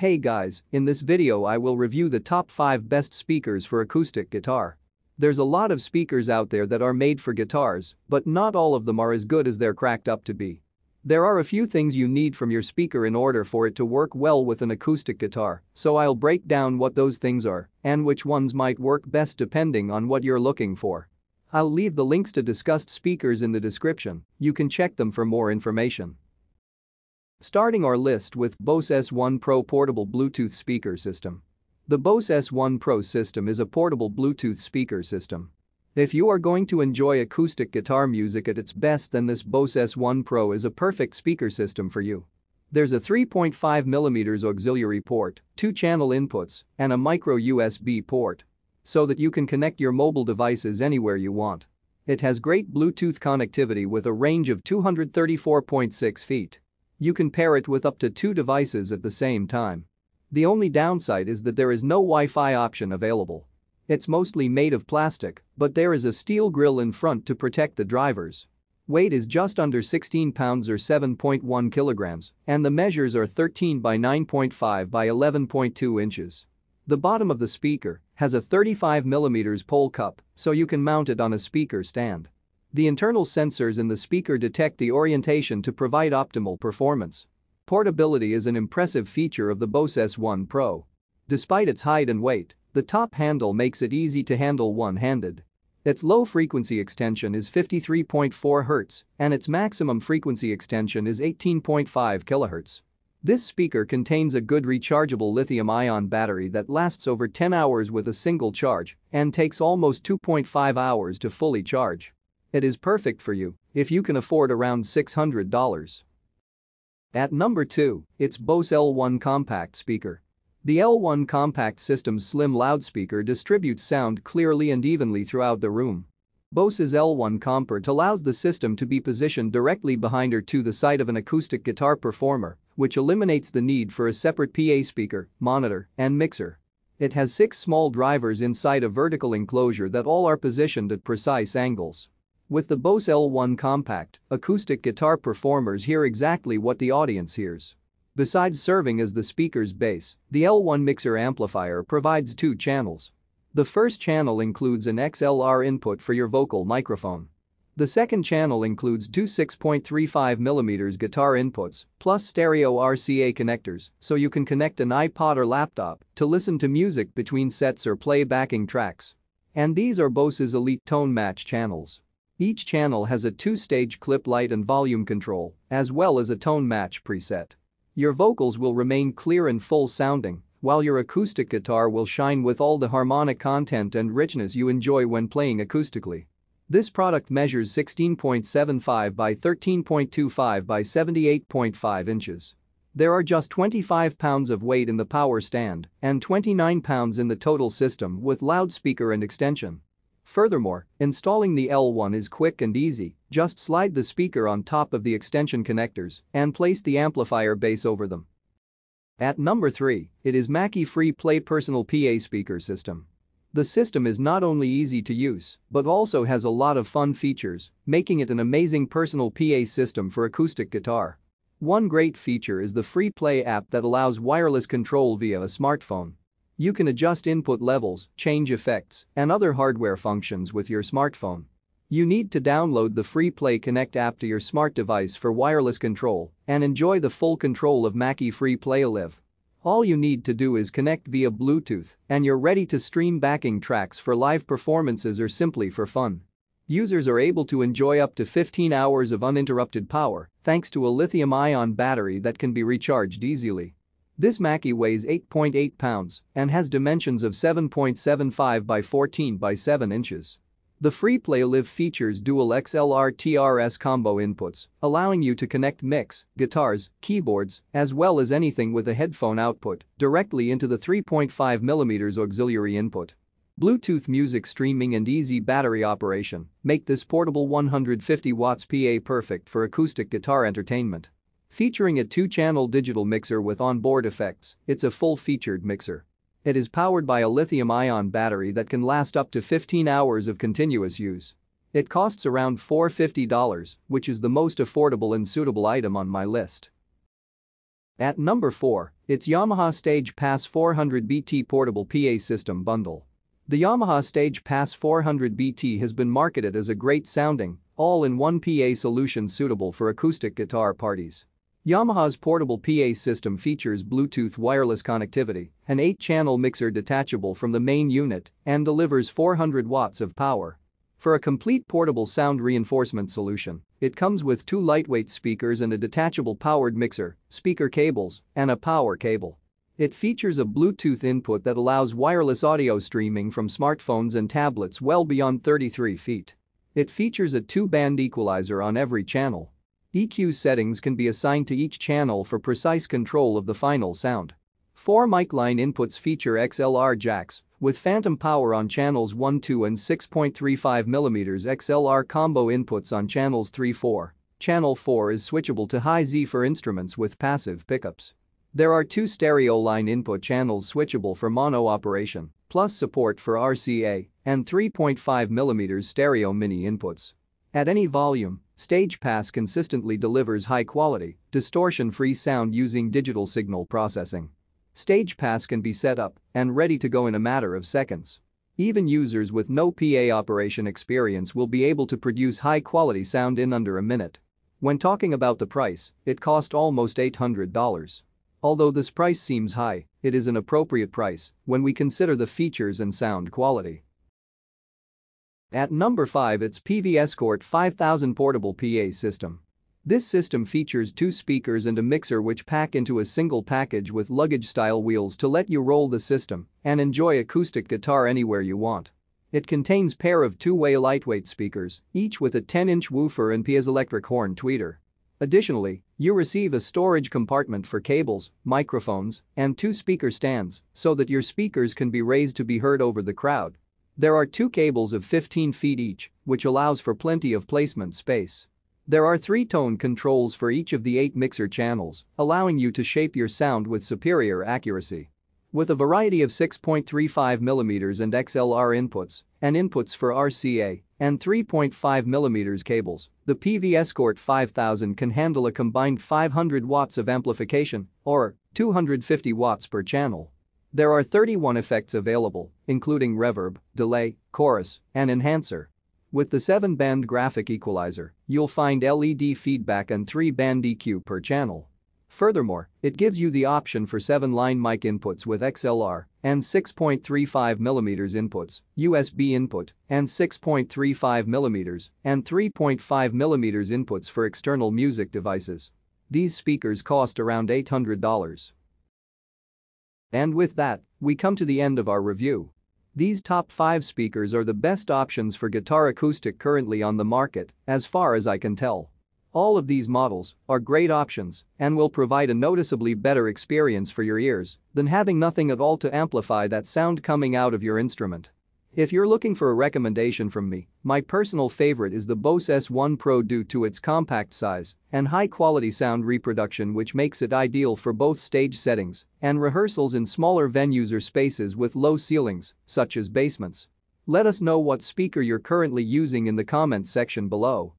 Hey guys, in this video I will review the top 5 best speakers for acoustic guitar. There's a lot of speakers out there that are made for guitars, but not all of them are as good as they're cracked up to be. There are a few things you need from your speaker in order for it to work well with an acoustic guitar, so I'll break down what those things are and which ones might work best depending on what you're looking for. I'll leave the links to discussed speakers in the description, you can check them for more information. Starting our list with Bose S1 Pro Portable Bluetooth Speaker System. The Bose S1 Pro system is a portable Bluetooth speaker system. If you are going to enjoy acoustic guitar music at its best then this Bose S1 Pro is a perfect speaker system for you. There's a 3.5mm auxiliary port, two channel inputs, and a micro USB port. So that you can connect your mobile devices anywhere you want. It has great Bluetooth connectivity with a range of 234.6 feet. You can pair it with up to two devices at the same time. The only downside is that there is no Wi-Fi option available. It's mostly made of plastic, but there is a steel grille in front to protect the drivers. Weight is just under 16 pounds or 7.1 kilograms, and the measures are 13 by 9.5 by 11.2 inches. The bottom of the speaker has a 35 millimeters pole cup, so you can mount it on a speaker stand. The internal sensors in the speaker detect the orientation to provide optimal performance. Portability is an impressive feature of the Bose S1 Pro. Despite its height and weight, the top handle makes it easy to handle one-handed. Its low-frequency extension is 53.4 Hz and its maximum frequency extension is 18.5 kHz. This speaker contains a good rechargeable lithium-ion battery that lasts over 10 hours with a single charge and takes almost 2.5 hours to fully charge. It is perfect for you if you can afford around $600. At number 2, it's Bose L1 Compact Speaker. The L1 Compact System's slim loudspeaker distributes sound clearly and evenly throughout the room. Bose's L1 Compert allows the system to be positioned directly behind or to the side of an acoustic guitar performer, which eliminates the need for a separate PA speaker, monitor, and mixer. It has six small drivers inside a vertical enclosure that all are positioned at precise angles. With the Bose L1 Compact, acoustic guitar performers hear exactly what the audience hears. Besides serving as the speaker's bass, the L1 mixer amplifier provides two channels. The first channel includes an XLR input for your vocal microphone. The second channel includes two 6.35mm guitar inputs plus stereo RCA connectors so you can connect an iPod or laptop to listen to music between sets or play backing tracks. And these are Bose's Elite Tone Match channels. Each channel has a two-stage clip light and volume control, as well as a tone match preset. Your vocals will remain clear and full sounding, while your acoustic guitar will shine with all the harmonic content and richness you enjoy when playing acoustically. This product measures 16.75 by 13.25 by 78.5 inches. There are just 25 pounds of weight in the power stand and 29 pounds in the total system with loudspeaker and extension. Furthermore, installing the L1 is quick and easy, just slide the speaker on top of the extension connectors and place the amplifier base over them. At number 3, it is Mackie Free Play Personal PA Speaker System. The system is not only easy to use, but also has a lot of fun features, making it an amazing personal PA system for acoustic guitar. One great feature is the Free Play app that allows wireless control via a smartphone. You can adjust input levels, change effects, and other hardware functions with your smartphone. You need to download the free Play Connect app to your smart device for wireless control and enjoy the full control of Mackie Free Play Live. All you need to do is connect via Bluetooth and you're ready to stream backing tracks for live performances or simply for fun. Users are able to enjoy up to 15 hours of uninterrupted power thanks to a lithium-ion battery that can be recharged easily. This Mackie weighs 8.8 pounds .8 and has dimensions of 7.75 by 14 by 7 inches. The FreePlay Live features dual XLR TRS combo inputs, allowing you to connect mix, guitars, keyboards, as well as anything with a headphone output directly into the 3.5mm auxiliary input. Bluetooth music streaming and easy battery operation make this portable 150 watts PA perfect for acoustic guitar entertainment. Featuring a two-channel digital mixer with onboard effects, it's a full-featured mixer. It is powered by a lithium-ion battery that can last up to 15 hours of continuous use. It costs around $450, which is the most affordable and suitable item on my list. At number 4, it's Yamaha Stage Pass 400 BT Portable PA System Bundle. The Yamaha Stage Pass 400 BT has been marketed as a great sounding, all-in-one PA solution suitable for acoustic guitar parties. Yamaha's portable PA system features Bluetooth wireless connectivity, an 8-channel mixer detachable from the main unit, and delivers 400 watts of power. For a complete portable sound reinforcement solution, it comes with two lightweight speakers and a detachable powered mixer, speaker cables, and a power cable. It features a Bluetooth input that allows wireless audio streaming from smartphones and tablets well beyond 33 feet. It features a two-band equalizer on every channel EQ settings can be assigned to each channel for precise control of the final sound. Four mic line inputs feature XLR jacks, with phantom power on channels 1, 2 and 6.35 mm XLR combo inputs on channels 3, 4. Channel 4 is switchable to high Z for instruments with passive pickups. There are two stereo line input channels switchable for mono operation, plus support for RCA and 3.5 mm stereo mini inputs. At any volume, StagePass consistently delivers high-quality, distortion-free sound using digital signal processing. StagePass can be set up and ready to go in a matter of seconds. Even users with no PA operation experience will be able to produce high-quality sound in under a minute. When talking about the price, it cost almost $800. Although this price seems high, it is an appropriate price when we consider the features and sound quality. At number 5 it's PV Escort 5000 Portable PA System. This system features two speakers and a mixer which pack into a single package with luggage-style wheels to let you roll the system and enjoy acoustic guitar anywhere you want. It contains pair of two-way lightweight speakers, each with a 10-inch woofer and piezoelectric horn tweeter. Additionally, you receive a storage compartment for cables, microphones, and two speaker stands so that your speakers can be raised to be heard over the crowd there are two cables of 15 feet each, which allows for plenty of placement space. There are three tone controls for each of the eight mixer channels, allowing you to shape your sound with superior accuracy. With a variety of 6.35mm and XLR inputs and inputs for RCA and 3.5mm cables, the PV Escort 5000 can handle a combined 500 watts of amplification or 250 watts per channel. There are 31 effects available, including reverb, delay, chorus, and enhancer. With the 7-band graphic equalizer, you'll find LED feedback and 3-band EQ per channel. Furthermore, it gives you the option for 7-line mic inputs with XLR and 6.35mm inputs, USB input, and 6.35mm and 3.5mm inputs for external music devices. These speakers cost around $800. And with that, we come to the end of our review. These top 5 speakers are the best options for guitar acoustic currently on the market, as far as I can tell. All of these models are great options and will provide a noticeably better experience for your ears than having nothing at all to amplify that sound coming out of your instrument. If you're looking for a recommendation from me, my personal favorite is the Bose S1 Pro due to its compact size and high-quality sound reproduction which makes it ideal for both stage settings and rehearsals in smaller venues or spaces with low ceilings, such as basements. Let us know what speaker you're currently using in the comments section below.